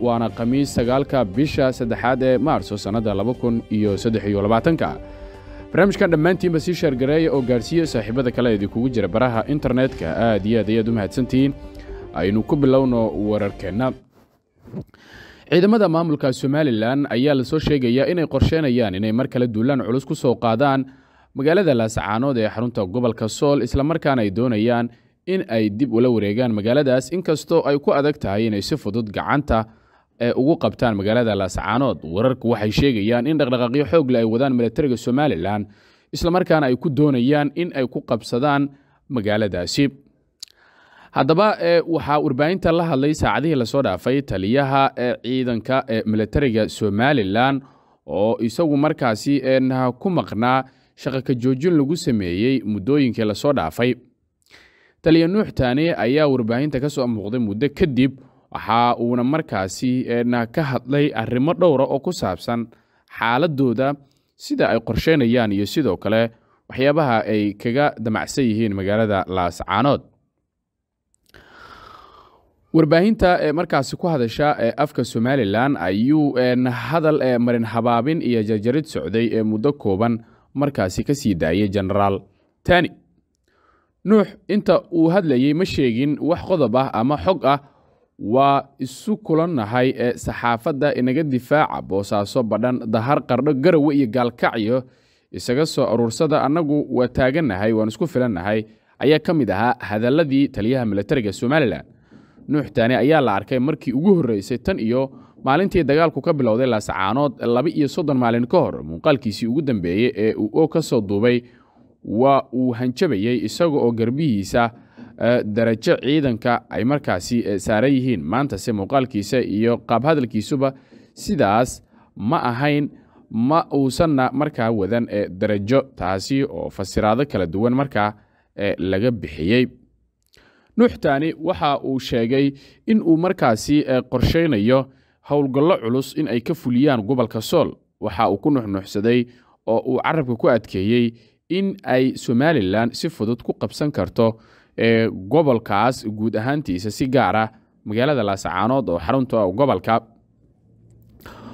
waana khamiis sagaalka bisha saddexaad ee maarso sannada laba kun iyo saddex iyo labaatanka barnaamijkan dhammaantiinba sii sheergareeya oo gaadhsiiya saaxiibada kale idinkugu jira baraha internetka aad iyo aad ayaad u mahadsantihiin aynu ku bilowno wararkeenna ciidamada maamulka somalilan ayaa lasoo sheegayaa inay qorsheynayaan inay mar kale duulaan culus ku soo qaadaan magaalada laasacaanood ee xarunta gobolka sool islamarkaana ay doonayaan in ay dib ula wareegaan magaaladaas inkastoo ay ku adag tahay inay si fudud gacanta ee ugu qabtaan magaalada laascaanood wararku waxay sheegayaan in dhaqdhaqaaqyo xoogle ay wadaan milatariga somalilan islamarkaana ay ku doonayaan in ay ku qabsadaan magaaladaasi haddaba waxaa warbaahinta la hadlay saacadihii lasoo dhaafay taliyaha ciidanka ee milatariga somalilan oo isagu markaasi ku maqnaa shaqa ka joojin lagu sameeyey muddooyinkii lasoo dhaafay taliya nuux taane ayaa warbaahinta ka soo muuqday muddo kadib waxa uuna markaasi ka hadlay arrimo dhowra ah oo ku saabsan xaaladooda sida ay qorsheynayaan iyo sidoo kale waxyaabaha ay kaga damacsan yihiin magaalada laascaanood warbaahinta ee markaasi ku hadasha ee afka somalilan ayuu hadal marin habaabin iyo jarjarid socday ee muddo kooban markaasi ka sii daayay jenaraal tani nuux inta uu hadlayay ma sheegin wax qodob ah ama xog ah waa isu kulannahay ee saxaafadda inaga difaaca boosaaso badhan dahar qardho garawe iyo gaalkacyo isaga soo aruursada annagu waa taagannahay waan isku filannahay ayaa ka mid ahaa hadalladii taliyaha militariga somalilan nuux taani ayaa la arkay markii ugu horreysay tan iyo maalintii dagaalku ka bilowday laascaanood laba iyo soddon maalin ka hor muuqaalkiisii ugu dambeeyey ee uu oo ka soo duubay waa uu hanjabayey isaga oo garbihiisa darajo ciidanka ay markaasi saaran yihiin maantase muuqaalkiisa iyo qaab hadalkiisuba sidaas ma ahayn ma uusanna markaa wadan darajo taasi oo fasiraado kala duwan markaa laga bixiyey nuuxtani waxa uu sheegay in uu markaasi qorshaynayo howlgallo culus in ay ka fuliyaan gobolka sool waxa uu ku nuxnuuxsaday oo uu carabka ku adkeeyey in ay somalilan si fudud ku qabsan karto ee gobolkaas guud ahaantiisa si gaar ah magaalada laasacaanood oo xarunta gobolka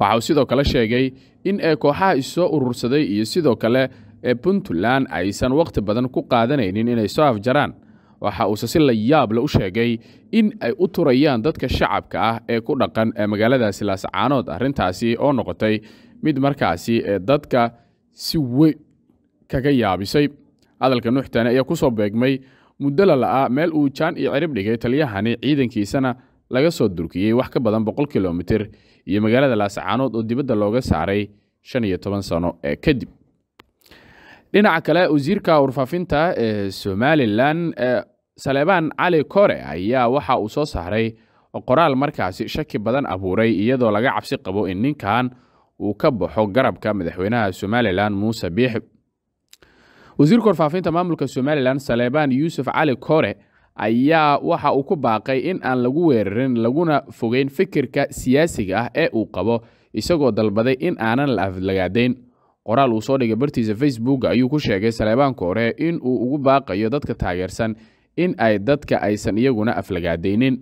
waxa uu sidoo kale sheegay in ee kooxaha issoo urursaday iyo sidoo kale ee puntland aysan wakhti badan ku qaadanaynin inay soo afjaraan waxa uuse si la yaabla u sheegay in ay u turayaan dadka shacabka ah ee ku dhaqan ee magaaladaasi laasacaanood arrintaasi oo noqotay mid markaasi ee dadka si weyn kaga yaabisay hadalka nuuxtane ayaa ku soo beegmay muddo lala'aa meel uu jaan iyo cirib dhigay taliyahani ciidankiisana laga soo durkiyey wax ka badan boqol kilomiter iyo magaalada laasacaanood oo dibadda looga saaray shan iyo toban sano ee kadib dhinaca kale wasiirka warfaafinta ee somalilan saleebaan cali kore ayaa waxa uu soo saaray qoraal markaasi shaki badan abuuray iyadoo laga cabsi qabo in ninkan uu ka baxo garabka madaxweynaha somalilan muuse biixi wasiirka warfaafinta maamulka somalilan saleebaan yuusuf cali kore ayaa waxa uu ku baaqay in aan lagu weerarin laguna fogeyn fikirka siyaasiga ah ee uu qabo isagoo dalbaday in aanan la aflagaadayn qoraal uu soo dhigay bartiisa facebook ayuu ku sheegay saleebaan kore in uu ugu baaqayo dadka taageersan in ay dadka aysan iyaguna aflagaadaynin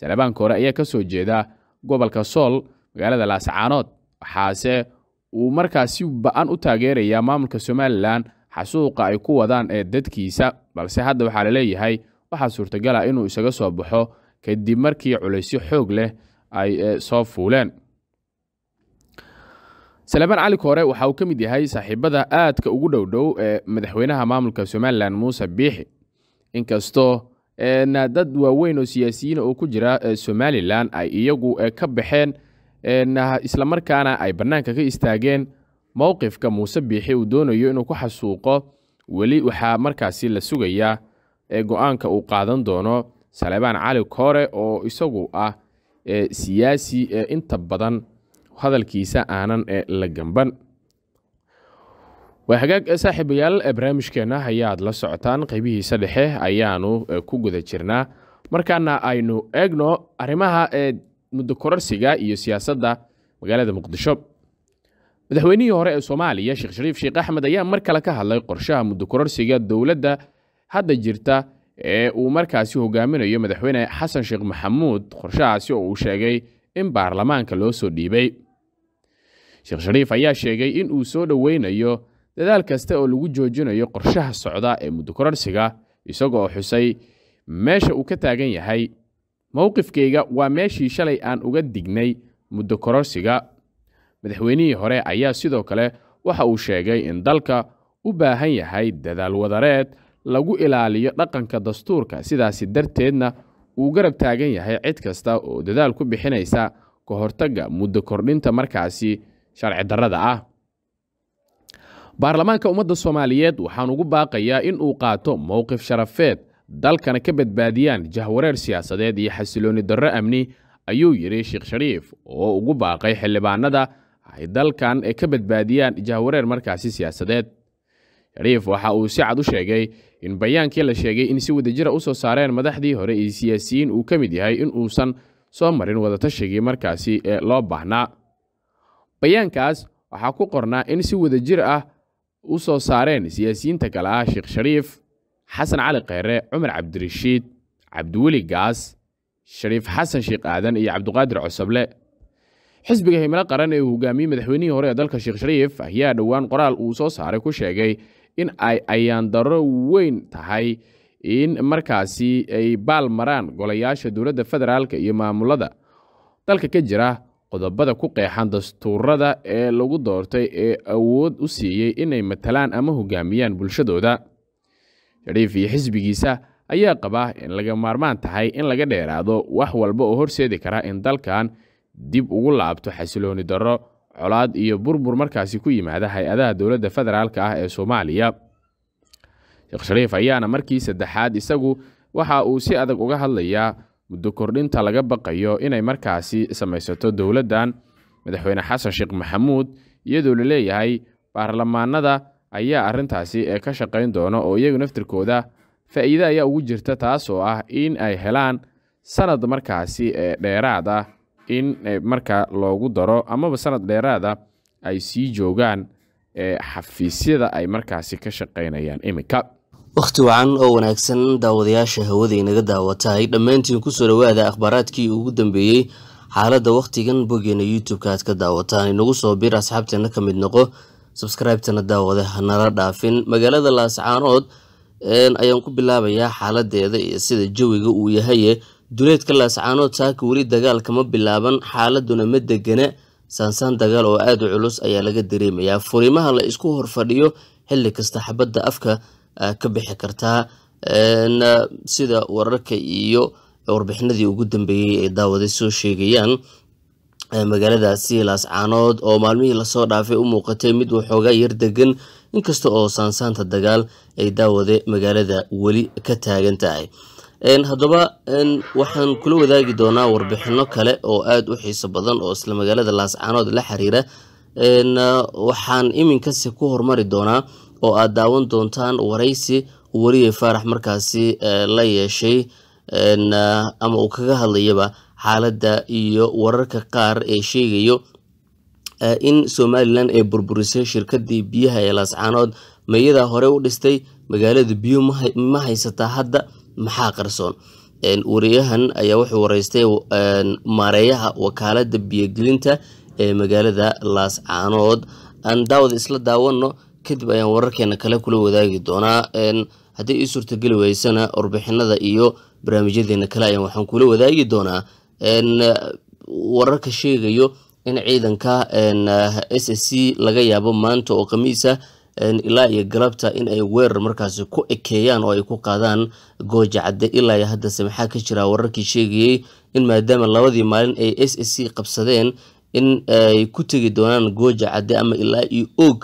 saleebaan kore ayaa ka soo jeeda gobolka sool magaalada laascaanood waxaase uu markaas si ba-an u taageerayaa maamulka somalilan xasuuqa ay ku wadaan ee dadkiisa balse hadda waxaa laleeyahay waxaa suurtagala ah inuu isaga soo baxo kadib markii culaysyo xoog leh ay e, soo fuuleen salebaan cali koore waxa uu ka mid yahay saaxiibada aadka ugu dhowdhow ee madaxweynaha maamulka somalilan muuse biixi inkastoo na e, dad waaweyn oo siyaasiyiin oo ku jira e, somalilan ay iyagu ka baxeen islamarkaana ay bannaanka ka istaageen mowqifka muuse biixi uu doonayo inuu ku xasuuqo weli waxaa markaasi la sugayaa ee go'aanka uu qaadan doono salebaan cali koore oo isagu ah siyaasi ee inta badan hadalkiisa aanan ee la gamban waa hagaag saaxiibayaal barnaamijkeenna ayaad la socotaan qeybihiisa dhexe ayaanu ku guda jirnaa markaana aynu eegno arrimaha muddo kororsiga iyo siyaasadda magaalada muqdisho madaxweynihii hore ee soomaaliya sheekh shariif sheekh axmed ayaa mar kale ka hadlay qorshaha muddokororsiga dowladda hadda jirta ee uu markaasi hogaaminayo madaxweyne xasan sheekh maxamuud qorshahaasi oo uu sheegay in baarlamaanka loo soo dhiibay sheekh shariif ayaa sheegay in uu soo dhoweynayo dadaal kasta oo lagu joojinayo qorshaha socda ee muddokororsiga isagoo xusay meesha uu ka taagan yahay mowqifkayga waa meeshii shalay aan uga dignay muddokororsiga madaxweynihii hore ayaa sidoo kale waxa uu sheegay in dalka u baahan yahay dadaal wadareed lagu ilaaliyo dhaqanka dastuurka sidaasi darteedna uu garab taagan yahay cid kasta oo dadaal ku bixinaysa ka hortagga muddo kordhinta markaasi sharci darrada ah baarlamaanka ummadda soomaaliyeed waxaan ugu baaqayaa in uu qaato mowqif sharafeed dalkana ka badbaadiyaan jahwareer siyaasadeed iyo xasilooni darro amni ayuu yidhi sheekh shariif oo ugu baaqay xildhibaanada ay dalkan ay ka badbaadiyaan jahwareer markaasi siyaasadeed shariif waxa uu si cad u sheegay in bayaankii la sheegay in si wadajira ah usoo saareen madaxdii hore iyo siyaasiyiin uu ka mid yahay in uusan soo marin wadatashigii markaasi ee loo baahnaa bayaankaas waxaa ku qornaa in si wadajir ah u soo saareen siyaasiyiinta kale ah sheekh shariif xasan cali kheyre cumar cabdirashiid cabdiweli gaas shariif xasan sheekh aadan iyo cabdiqaadir cosoble xisbiga himilo qaran ee uu hogaamiyey madaxweynihii hore ee dalka sheekh shariif ayaa dhowaan qoraal uu soo saaray ku sheegay in ay ayaandarro weyn tahay in markaasi ay baal maraan golayaasha dowladda federaalk iyo maamulada dalka ka jira qodobada ku qeexan dastuurada ee lagu doortay ee awood u siiyey inay matalaan ama hogaamiyaan bulshadooda shariif iyo xisbigiisa ayaa qabaa in laga maarmaan tahay in laga dheeraado wax walba oo horseedi kara in dalkan dib ugu laabto xasilooni darro colaad iyo burbur markaasi ku yimaada hay-adaha dowladda federaalka ah ee soomaaliya sheekh shariif ayaana markii saddexaad isagu waxa uu si adag uga hadlayaa muddo kordhinta laga baqayo inay markaasi samaysato dowladdan madaxweyne xasan sheekh maxamuud iyadoo la leeyahay baarlamaanada ayaa arrintaasi ee ka shaqayn doono oo iyagu naftirkooda faa'iide ayaa ugu jirta taasoo ah in ay helaan sanad markaasi ee dheeraad ah in eh, marka loogu daro amaba sanad dheeraada ay sii joogaan eh, xafiisyada ay markaasi ka shaqaynayaan iminka wakhti wacan oo wanaagsan daawadayaasha hawaday naga daawatahay dhammaantiin kusoo dhawaada akhbaaraadkii ugu dambeeyey xaaladda wakhtigan bogeena youtube-ka aad ka daawataan inagu soo bir asxaabteena ka mid noqo sabskraibtana daawada hanala dhaafin magaalada laascaanood ayaan ku bilaabayaa xaaladeeda iyo sida jawiga uu yahaye duleedka laascaanood saaka weli dagaal kama bilaaban xaaladuna ma degana saansaan dagaal oo aada u culus ayaa laga dareemayaa furimaha la isku horfadhiyo xili kasta xabada afka ah, ka bixi kartaa sida wararka iyo warbixinadii ugu dambeeyey ay daawaday soo sheegayaan magaaladaasi laascaanood oo maalmihii lasoo dhaafay u muuqatay mid waxoogaa yar degan inkasta oo saansaanta dagaal ay daawade magaalada weli ka taagan tahay haddaba waxaan kula wadaagi doonaa warbixino kale oo aada u xiiso badan oo isla magaalada laascaanood la xiriira waxaan iminkasi ku hormari doonaa oo aada daawan doontaan waraysi weriye faarax markaasi la yeeshay ama uu kaga hadlayaba xaaladda iyo wararka qaar ee sheegayo in somalilan ay burburisay shirkadii biyaha ee laascaanood meeyadaa hore u dhistay magaalada biyo ma haysataa hadda maxaa qarsoon wariyahan ayaa wuxuu wareystay maareeyaha wakaalada biyogelinta ee magaalada laascaanood aan daawad isla daawano kadib ayaan wararkeena kale kula wadaagi doonaa haddii ii suurtageli weysana warbixinada iyo barnaamijyadeena kale ayaan waxaan kula wadaagi doonaa wararka sheegayo in ciidanka s s c laga yaabo maanta oo khamiisa ah, ilaa iyo galabta in ay weerar markaasi ku ekeeyaan oo ay ku qaadaan gooja cadde ilaa iyo haddase maxaa ka jira wararkii sheegayey in maadaama labadii maalin ay s s c qabsadeen in ay ku tegi doonaan gooja cadde ama ilaa iyo oog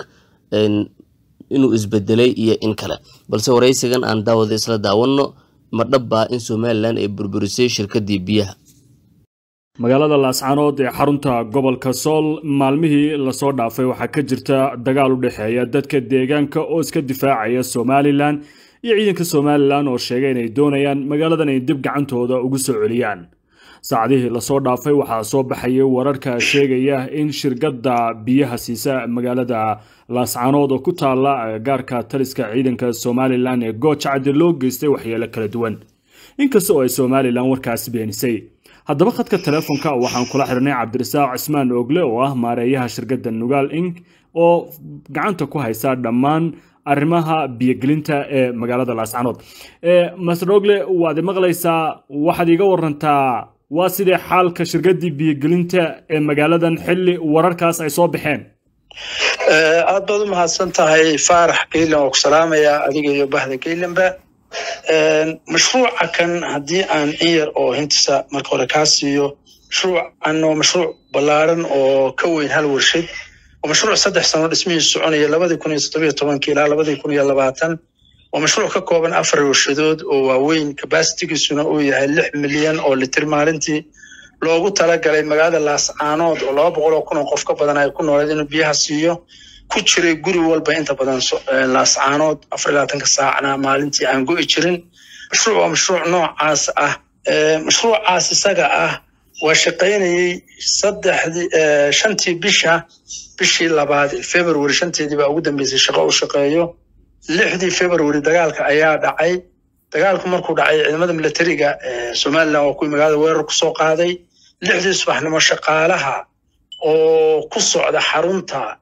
inuu isbedelay iyo in kale balse waraysigan aan daawada isla daawanno ma dhabbaa in somalilan ay burburisay shirkadii biyaha magaalada laascaanood ee xarunta gobolka sool maalmihii lasoo dhaafay waxaa ka jirta dagaal u dhexeeya dadka deegaanka oo iska difaacaya somalilan iyo ciidanka somalilan oo sheegay inay doonayaan magaaladan ay dib gacantooda ugu soo celiyaan saacadihii lasoo dhaafay waxaa soo baxayay wararka sheegaya in shirkadda biyaha siisa magaalada laascaanood oo ku taala agagaarka eh, taliska ciidanka somalilan ee gooj loo geystay waxyeelo kala duwan inkasta oo ay somalilan warkaas beenisay haddaba khadka teleefonka waxaan kula xidhnay cabdirasaaq cismaan oogle oo ah maareeyaha shirkadda nugaal ink oo gacanta ku haysa dhammaan arrimaha biyogelinta ee magaalada laascanood eh, master ogle waad maqlaysaa waxaad iiga warantaa waa sidee xaalka shirkaddii biyogelinta ee magaaladan xilli wararkaas ay soo baxeen eh, aad baad u mahadsan tahay faarax gaylan oo ku salaamaya adiga iyo bahda gaylanba mashruuca kan haddii aan in yar oo hintisa marka hore kaa siiyo mashruucan oo mashruuc ballaaran oo ka weyn hal warshad oo mashruuc saddex sano dhismihii soconaya labadii kun iyo toddobiyo tobanka ilaa labadii kun iyo labaatan oo mashruuc ka kooban afar warshadood oo waaweyn kabasitigiisuna uu yahay lix milyan oo litir maalintii loogu talagalay magaalada laascaanood oo laba boqol oo kun oo qof ka badan ay ku nooleed inuu biyaha siiyo ku jiray guri walba inta badan eh, laascaanood afar saacna maalintii aan go'i jirin mashruuc waa mashruuc noocaas ah eh, mashruucaas isaga ah waa shaqaynayey saddexdii eh, shantii bisha bishii labaad february shanteedii ugu dambeysay shaqo u shaqeeyo lixdii february dagaalka ayaa dhacay dagaalku markuu dhacay ciidamada milatariga somalilan waa kuwii magaalada weerar ku qaaday lixdii subaxnimo shaqaalaha oo ku socda xarunta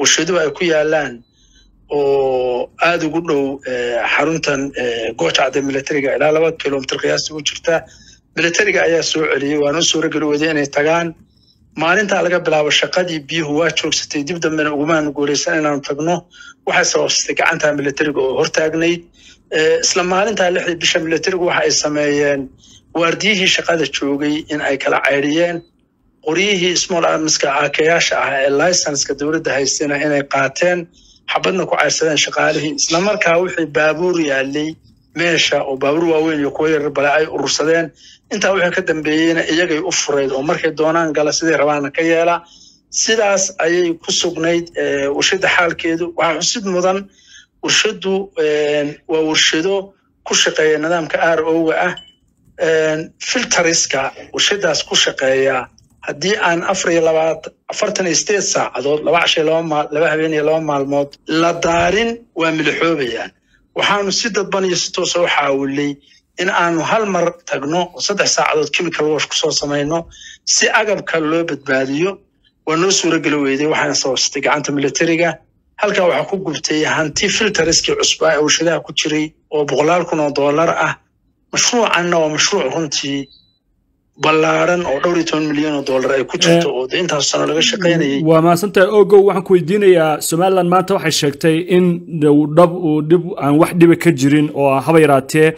warshaduhu ay ku yaalaan oo aad ugu dhow xaruntan goocacda militariga ilaa laba kilomitr qiyaasti u jirta militariga ayaa soo celiyey waana u suurageli waday inay tagaan maalintaa laga bilaabo shaqadii biyuhu waa joogsatay dib dambena ugumaanu guulaysan inaanu tagno waxay sababsatay gacantaa militariga oo hortaagnayd isla maalintaa lixdii bisha militarigu waxa ay sameeyeen waardiyihii shaqada joogay in ay kala caydhiyeen qoryihii small arms caakayaasha ah ee licenska dowladda haystayna inay qaateen xabadna ku cayrsadeen shaqaalihii islamarkaa wixii baabuur yaallay meesha oo baabuur waaweyn iyo kuwa yarar ay urursadeen intaa wixii ka dambeeyeyna iyagay u furayd oo markay doonaan gala siday rabaanna ka yeela sidaas ayay ku sugnayd warshadda xaalkeedu waxaa xusid mudan warshaddu waa warshado ku shaqeeya nidaamka r o-ga ah filtariska warshadaas ku shaqeeya haddii aan afartan iyo sideed saacadood laba cashay laba habeen iyo laba maalmood la daarin waa milixoobayaan waxaanu si dadban iyo si toosa ah u xaawilnay in aanu hal mar tagno oo saddex saacadood chemical wash kusoo samayno si agabka loo badbaadiyo waa noo suurageli weyday waxaana sababsatay gacanta militariga halkaa waxaa ku gubtay hanti filtariskii cusbaa ah ee warshadaha ku jiray oo boqolaal kun oo dollar ah mashruucanna waa mashruuc runtii ballaaran oo dhowr iyo toban milyan oo dollar ay ku jirto eh, oo de intaas sano laga shaqaynayay mm, waa mahadsantahay ogow waxaan ku weydiinayaa somalilan maanta waxay sheegtay in dhab uu dhib aan wax dhiba ka jirin oo haba yaraatee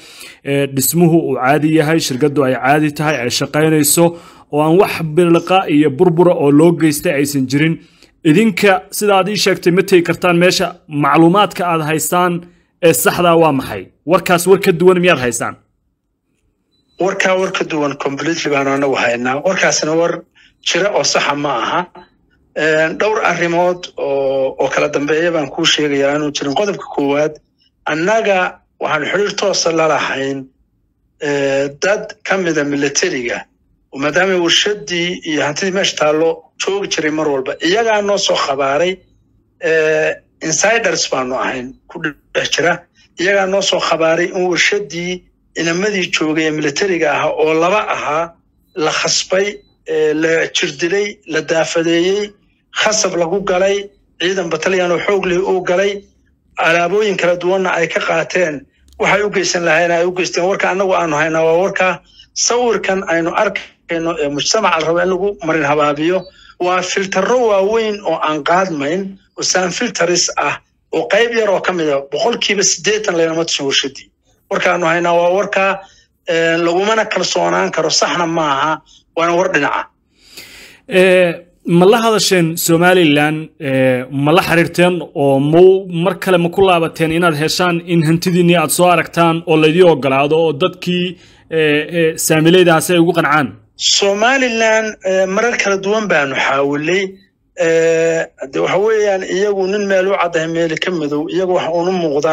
eh, dhismuhu uu caadi yahay shirkaddu ay caadi tahay ay shaqaynayso oo aan wax biliqa iyo burbura oo loo geystay aysan jirin idinka sidaad ii sheegtay ma tegi kartaan meesha macluumaadka aad haysaan ee saxdaa waa maxay warkaas war ka duwan miyaad haysaan warkaa war ka duwan completely baanu anagu haynaa warkaasina war jira oo saxa ma aha dhowr arrimood oo kala dambeeya baan kuu sheegayaa inuu jirin qodobka koowaad annaga waxaanu xiriir toosa lalahayn dad ka mida milatariga oo maadaama warshadii iyo hantidii meesha taallo joogi jiray mar walba iyagaa noo soo khabaaray insiders baanu ahayn ku dhex jira iyagaa noo soo khabaaray in warshadii inamadii joogay ee milatariga ahaa oo laba ahaa la khasbay la jirdilay la daafadeeyey khasab lagu galay ciidan batalyan oo xoog uu galay alaabooyin kala duwanna ay ka qaateen waxay u geysan lahayn ay u geysteen warka annagu aanu hayna waa warkaa sawirkan aynu arkayno ee mujtamaca la in lagu marin habaabiyo waa filtaro waaweyn oo aan qaadmayn oo sanfiltaris ah oo qayb yar oo ka mid a ah boqolkiiba siddeetan leynama tushin warshadii warkaanu haynaa waa warka eh, lagumana kalsoonaan karo saxna ma aha waana war dhinaca eh, ma la hadasheen somalilan eh, ma la xiriirteen oo mau mar kale ma ku laabateen inaad heshaan in hantidiinnii aad soo aragtaan oo laydii ogolaado oo dadkii saamilaydaasi ay ugu qancaan somalilan marar kala duwan baanu xaawilay de waxa weeyaan iyagu nin meel u caddahay meeli ka midow iyagu waxa uunu muuqda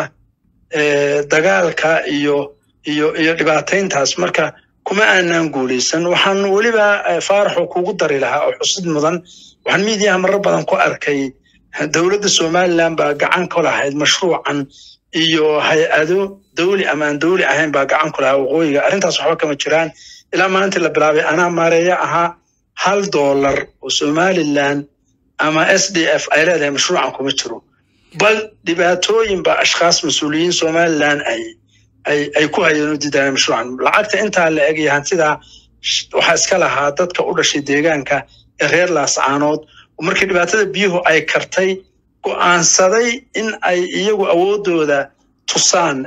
dagaalka iyo iyo iyo dhibaatayntaas marka kuma aanaan guulaysan waxaan weliba faaraxo kugu dari lahaa oo xusid mudan waxaan miidiyaha marar badan ku arkay dowladda somalilan baa gacan ku lahayd mashruucan iyo hay-ado dawli ama aan dawli ahayn baa gacan ku lahaa waqooyiga arrintaas waxba kama jiraan ilaa maalintii la bilaabay anaa maareeya ahaa hal dollar oo somalilan ama s d f ay leedahay mashruucan kuma jiro bal dhibaatooyin baa ashkhaas mas-uuliyiin somalilan ay ku hayeen u diidaayan mashruucan lacagta intaa la eg iyo waxaa iska lahaa dadka u dhashay deegaanka ee reer laascaanood markii dhibaatada biyuhu ay kartay go'aansaday in ay iyagu awoodooda tusaan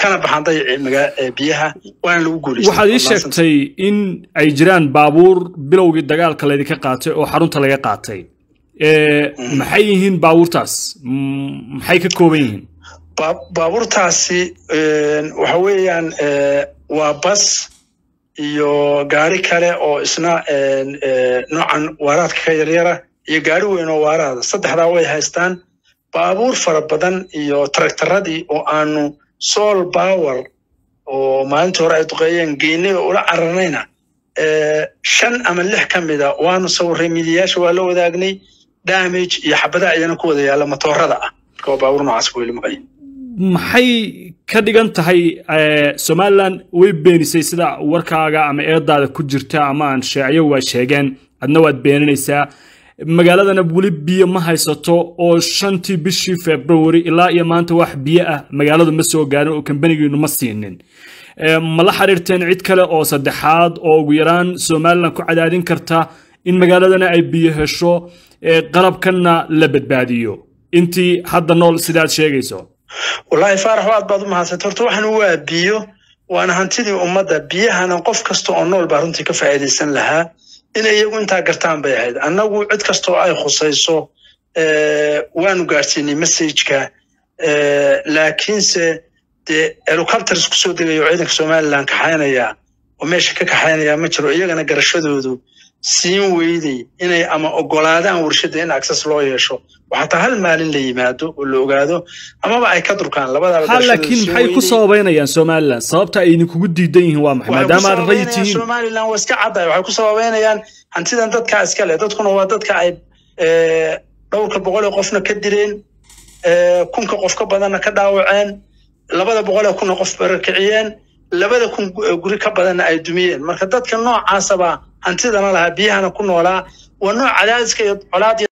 kana baxaan dayaci biyaha waana lagu guulaysta waxaad ii sheegtay in ay jiraan baabuur bilowgii dagaalka laydinka qaatay oo xarunta laga qaatay maxay yihiin baabuurtaas maxay ka kooban yihiin baabuurtaasi waxa weeyaan waa bas iyo gaari kale oo isna noocan waaraadka ka yaryara iyo gaari weyn oo waaraada saddexdaa way haystaan baabuur fara badan iyo taraktaradii oo aanu sool bawer oo maalintii hore ay duqeeyeen geynay oo ula cararnayna shan ama lix ka mida ah. waanu sawirray midiyayaasha waa la wadaagnay damage iyo xabadaha iyana ku wada yaalla matoorada ah marka baabuur noocaas weli maqayin maxay ka dhigan tahay eh, somalilan way beenisay sida warkaaga ama eedaada ku jirta ama aan sheecayo waa sheegeen adna waad beeninaysaa magaaladana weli biyo ma haysato oo shantii bishii februari ilaa iyo maanta wax biyo ah magaaladu ma soo gaarin oo kambanigiinu ma siinin eh, ma la xiriirteen cid kale oo saddexaad oo ugu yaraan somalilan ku cadaadin karta in magaaladana ay biyo hesho qalabkanna la badbaadiyo intii hadda nool sidaad sheegayso wallaahi faarax waad baad u mahadsanti horta waxanu waa biyo waana hantidii ummadda biyahana qof kasta oo nool baa runtii ka faa'iidaysan lahaa inay iyagu intaa gartaan bay ahayd annagu cid kastoo ay khusayso waanu gaadhsiinay messajka laakiinse dee helicopters kusoo degaya oo ciidanka somalilan kaxaynaya oo meesha ka kaxaynaya ma jiro iyagana garashadoodu siin weyday inay ama ogolaadaan warshadda in access loo yeesho waxataa hal maalin la yimaado oo la ogaado amaba ay ka durkaan labadaaba maxay ku sababaynayaan somalilan sababta ay idinkugu diidan yihiin waa maxay maadaama aad waa iska caddahay waxay ku sababaynayaan hantidan dadkaa iska leh dadkuna waa dadka ay eh, dhowrka boqol qofna ka direen eh, kunka qof ka badanna ka dhaawaceen labada boqol ee qof barakiciyeen labada kun eh, guri ka badanna ay dumiyeen marka dadka noocaasabaa hantidana lahaa biyahana ku noolaa waa nooc cadaadiska iyo colaad